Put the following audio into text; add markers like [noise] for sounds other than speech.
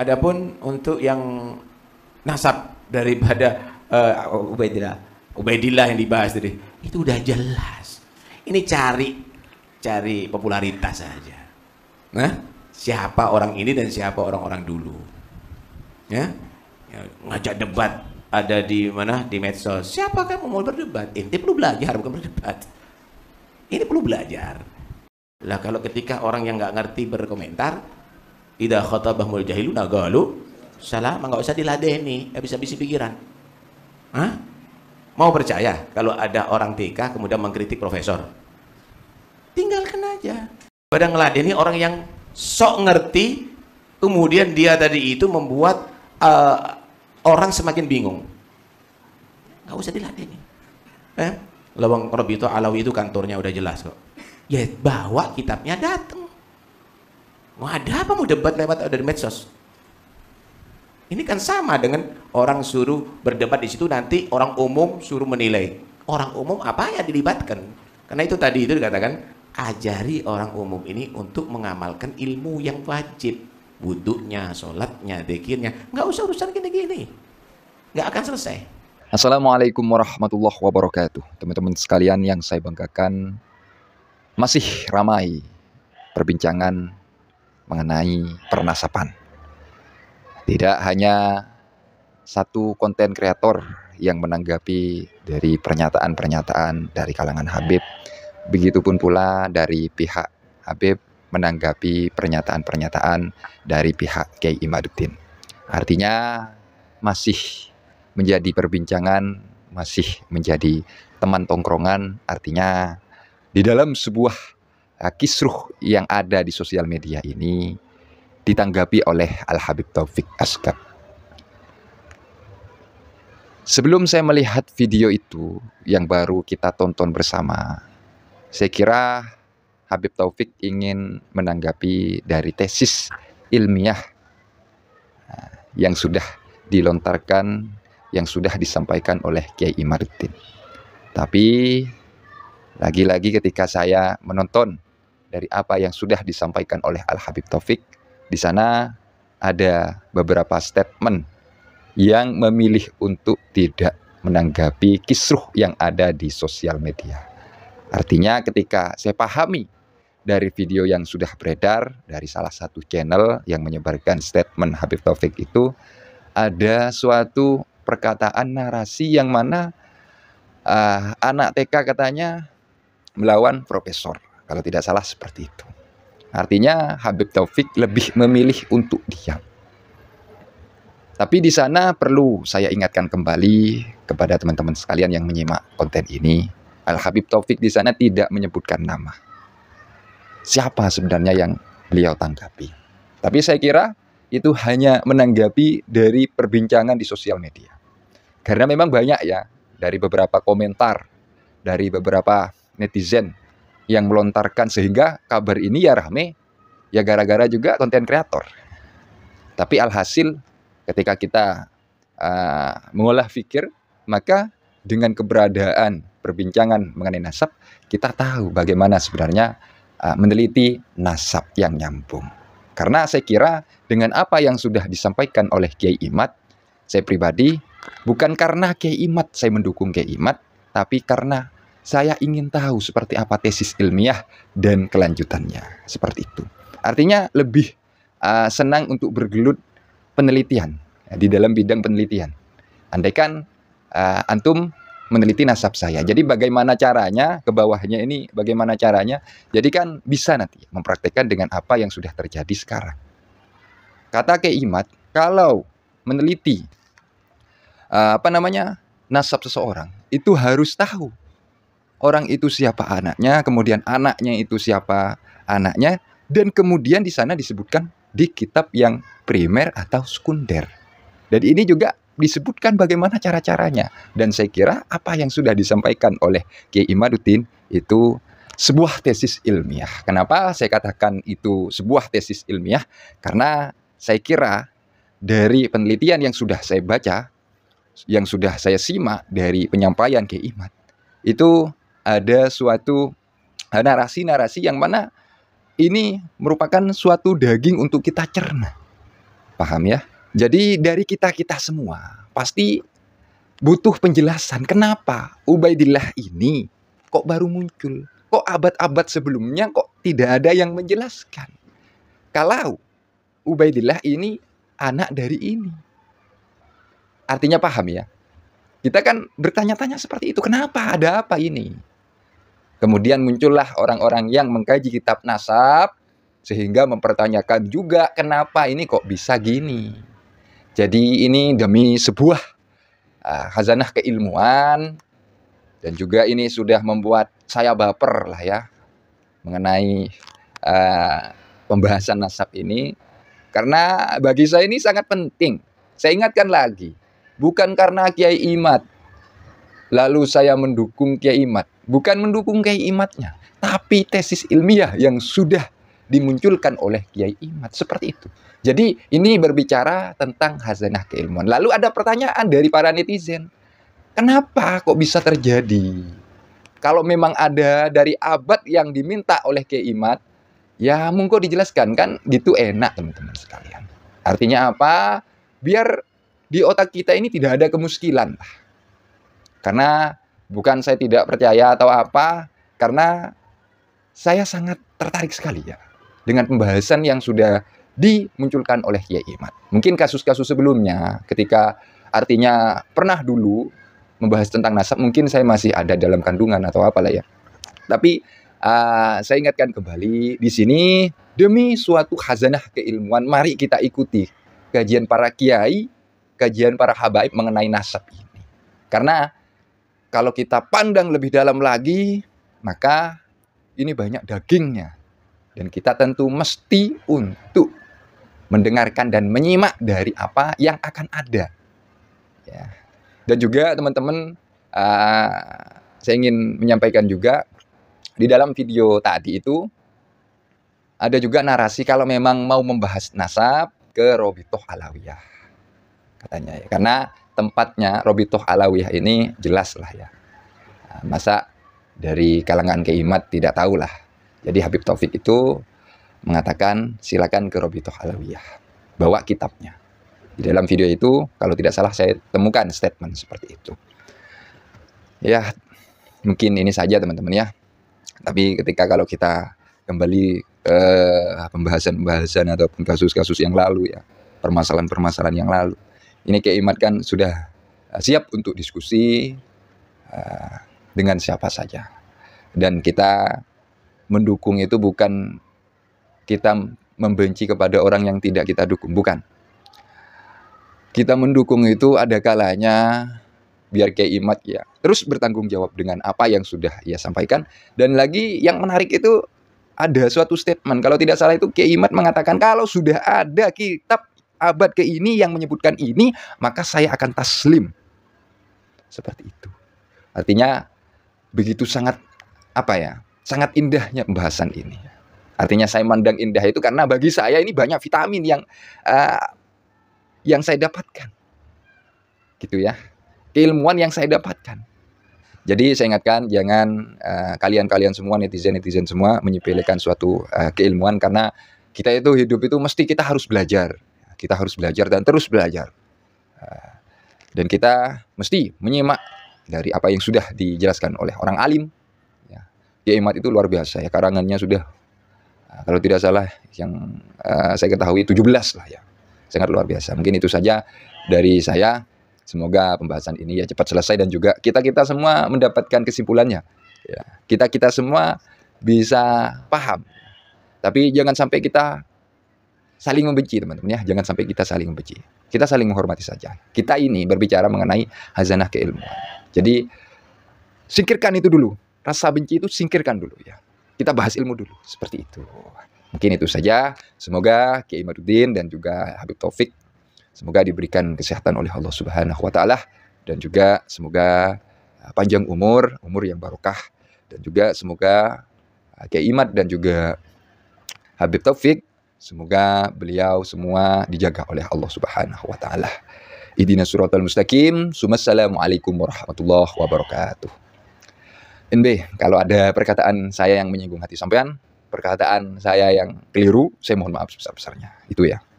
Adapun untuk yang nasab daripada uh, [laughs] Ubaidillah, Ubaidillah yang dibahas tadi, itu udah jelas. Ini cari cari popularitas saja. Nah, siapa orang ini dan siapa orang-orang dulu. Ya? ya ngajak debat ada di mana di medsos. Siapa kan mau berdebat? Eh, Inti perlu belajar bukan berdebat. Ini perlu belajar. Lah kalau ketika orang yang nggak ngerti berkomentar, idza khatabahumul jahilu nagalu salah nggak usah diladeni habis-habisi pikiran Hah? mau percaya kalau ada orang TK kemudian mengkritik profesor tinggalkan aja pada ngeladeni orang yang sok ngerti kemudian dia tadi itu membuat uh, orang semakin bingung nggak usah diladeni eh? lawang Robito itu Alawi itu kantornya udah jelas kok ya bawa kitabnya datang Wah, ada apa mau debat lewat dari medsos? Ini kan sama dengan orang suruh berdebat di situ nanti orang umum suruh menilai. Orang umum apa yang dilibatkan? Karena itu tadi itu dikatakan ajari orang umum ini untuk mengamalkan ilmu yang wajib wuduknya, sholatnya, dekirnya nggak usah urusan gini-gini nggak akan selesai Assalamualaikum warahmatullahi wabarakatuh teman-teman sekalian yang saya banggakan masih ramai perbincangan mengenai pernasapan. Tidak hanya satu konten kreator yang menanggapi dari pernyataan-pernyataan dari kalangan Habib, begitupun pula dari pihak Habib menanggapi pernyataan-pernyataan dari pihak Kiai Imaduddin. Artinya masih menjadi perbincangan, masih menjadi teman tongkrongan, artinya di dalam sebuah Eh, kisruh yang ada di sosial media ini ditanggapi oleh Al-Habib Taufik Askap. Sebelum saya melihat video itu yang baru kita tonton bersama, saya kira Habib Taufik ingin menanggapi dari tesis ilmiah eh, yang sudah dilontarkan, yang sudah disampaikan oleh Kiai Imaruddin. Tapi lagi-lagi ketika saya menonton dari apa yang sudah disampaikan oleh Al Habib Taufik. Di sana ada beberapa statement yang memilih untuk tidak menanggapi kisruh yang ada di sosial media. Artinya ketika saya pahami dari video yang sudah beredar dari salah satu channel yang menyebarkan statement Habib Taufik itu ada suatu perkataan narasi yang mana uh, anak TK katanya melawan profesor. Kalau tidak salah seperti itu. Artinya Habib Taufik lebih memilih untuk diam. Tapi di sana perlu saya ingatkan kembali kepada teman-teman sekalian yang menyimak konten ini. Al Habib Taufik di sana tidak menyebutkan nama. Siapa sebenarnya yang beliau tanggapi? Tapi saya kira itu hanya menanggapi dari perbincangan di sosial media. Karena memang banyak ya dari beberapa komentar dari beberapa netizen yang melontarkan sehingga kabar ini ya rame ya gara-gara juga konten kreator. Tapi alhasil ketika kita uh, mengolah pikir maka dengan keberadaan perbincangan mengenai nasab kita tahu bagaimana sebenarnya uh, meneliti nasab yang nyambung. Karena saya kira dengan apa yang sudah disampaikan oleh Kiai Imat, saya pribadi bukan karena Kiai Imat saya mendukung Kiai Imat, tapi karena saya ingin tahu seperti apa tesis ilmiah dan kelanjutannya. Seperti itu. Artinya lebih uh, senang untuk bergelut penelitian ya, di dalam bidang penelitian. Andaikan uh, eh, antum meneliti nasab saya. Jadi bagaimana caranya ke bawahnya ini bagaimana caranya? Jadi kan bisa nanti mempraktekkan dengan apa yang sudah terjadi sekarang. Kata keimat kalau meneliti uh, apa namanya nasab seseorang itu harus tahu orang itu siapa anaknya, kemudian anaknya itu siapa anaknya, dan kemudian di sana disebutkan di kitab yang primer atau sekunder. Dan ini juga disebutkan bagaimana cara-caranya. Dan saya kira apa yang sudah disampaikan oleh Kiai Imaduddin itu sebuah tesis ilmiah. Kenapa saya katakan itu sebuah tesis ilmiah? Karena saya kira dari penelitian yang sudah saya baca, yang sudah saya simak dari penyampaian Kiai Imad, itu ada suatu eh, narasi-narasi yang mana ini merupakan suatu daging untuk kita cerna. Paham ya? Jadi dari kita-kita semua pasti butuh penjelasan kenapa Ubaidillah ini kok baru muncul? Kok abad-abad sebelumnya kok tidak ada yang menjelaskan? Kalau Ubaidillah ini anak dari ini. Artinya paham ya? Kita kan bertanya-tanya seperti itu, kenapa ada apa ini? Kemudian muncullah orang-orang yang mengkaji kitab nasab sehingga mempertanyakan juga kenapa ini kok bisa gini. Jadi ini demi sebuah uh, khazanah keilmuan dan juga ini sudah membuat saya baper lah ya mengenai uh, pembahasan nasab ini karena bagi saya ini sangat penting. Saya ingatkan lagi, bukan karena Kiai Imat lalu saya mendukung Kiai Imat bukan mendukung Kiai Imatnya, tapi tesis ilmiah yang sudah dimunculkan oleh Kiai Imat seperti itu. Jadi ini berbicara tentang hazanah keilmuan. Lalu ada pertanyaan dari para netizen. Kenapa kok bisa terjadi? Kalau memang ada dari abad yang diminta oleh Kiai Imat, ya monggo dijelaskan kan gitu enak teman-teman sekalian. Artinya apa? Biar di otak kita ini tidak ada kemuskilan. Karena Bukan saya tidak percaya atau apa, karena saya sangat tertarik sekali ya dengan pembahasan yang sudah dimunculkan oleh Kiai Iman. Mungkin kasus-kasus sebelumnya ketika artinya pernah dulu membahas tentang nasab mungkin saya masih ada dalam kandungan atau apalah ya. Tapi uh, saya ingatkan kembali di sini demi suatu khazanah keilmuan mari kita ikuti kajian para kiai, kajian para habaib mengenai nasab ini. Karena kalau kita pandang lebih dalam lagi, maka ini banyak dagingnya. Dan kita tentu mesti untuk mendengarkan dan menyimak dari apa yang akan ada. Ya. Dan juga teman-teman, uh, saya ingin menyampaikan juga di dalam video tadi itu ada juga narasi kalau memang mau membahas nasab ke Robitoh Alawiyah katanya ya karena tempatnya Robitoh Alawiyah ini jelas lah ya. Nah, masa dari kalangan keimat tidak tahulah. Jadi Habib Taufik itu mengatakan silakan ke Robitoh Alawiyah. Bawa kitabnya. Di dalam video itu kalau tidak salah saya temukan statement seperti itu. Ya mungkin ini saja teman-teman ya. Tapi ketika kalau kita kembali ke eh, pembahasan-pembahasan ataupun kasus-kasus yang lalu ya. Permasalahan-permasalahan yang lalu ini Kiai Imad kan sudah uh, siap untuk diskusi uh, dengan siapa saja. Dan kita mendukung itu bukan kita membenci kepada orang yang tidak kita dukung, bukan. Kita mendukung itu ada kalanya biar Kiai Imat ya terus bertanggung jawab dengan apa yang sudah ia sampaikan dan lagi yang menarik itu ada suatu statement kalau tidak salah itu Kiai Imat mengatakan kalau sudah ada kitab abad ke ini yang menyebutkan ini, maka saya akan taslim. Seperti itu. Artinya begitu sangat apa ya? Sangat indahnya pembahasan ini. Artinya saya mandang indah itu karena bagi saya ini banyak vitamin yang uh, yang saya dapatkan. Gitu ya. Keilmuan yang saya dapatkan. Jadi saya ingatkan jangan eh, kalian-kalian uh, semua netizen-netizen semua menyepelekan suatu uh, keilmuan karena kita itu hidup itu mesti kita harus belajar kita harus belajar dan terus belajar. Ah, dan kita mesti menyimak dari apa yang sudah dijelaskan oleh orang alim. Ya, Imat itu luar biasa ya, karangannya sudah ah, kalau tidak salah yang ah, saya ketahui 17 lah ya. Sangat luar biasa. Mungkin itu saja dari saya. Semoga pembahasan ini ya cepat selesai dan juga kita-kita semua mendapatkan kesimpulannya. Kita-kita ya, semua bisa paham. Tapi jangan sampai kita saling membenci teman-teman ya. Jangan sampai kita saling membenci. Kita saling menghormati saja. Kita ini berbicara mengenai hazanah keilmuan. Jadi singkirkan itu dulu. Rasa benci itu singkirkan dulu ya. Kita bahas ilmu dulu seperti itu. Mungkin itu saja. Semoga Kiai Maduddin dan juga Habib Taufik semoga diberikan kesehatan oleh Allah Subhanahu wa taala dan juga semoga uh, panjang umur, umur yang barokah dan juga semoga uh, Kiai Imad dan juga Habib Taufik Semoga beliau semua dijaga oleh Allah Subhanahu wa taala. Idina suratul mustaqim. Assalamualaikum warahmatullahi wabarakatuh. NB, kalau ada perkataan saya yang menyinggung hati sampean, perkataan saya yang keliru, saya mohon maaf sebesar-besarnya. Itu ya.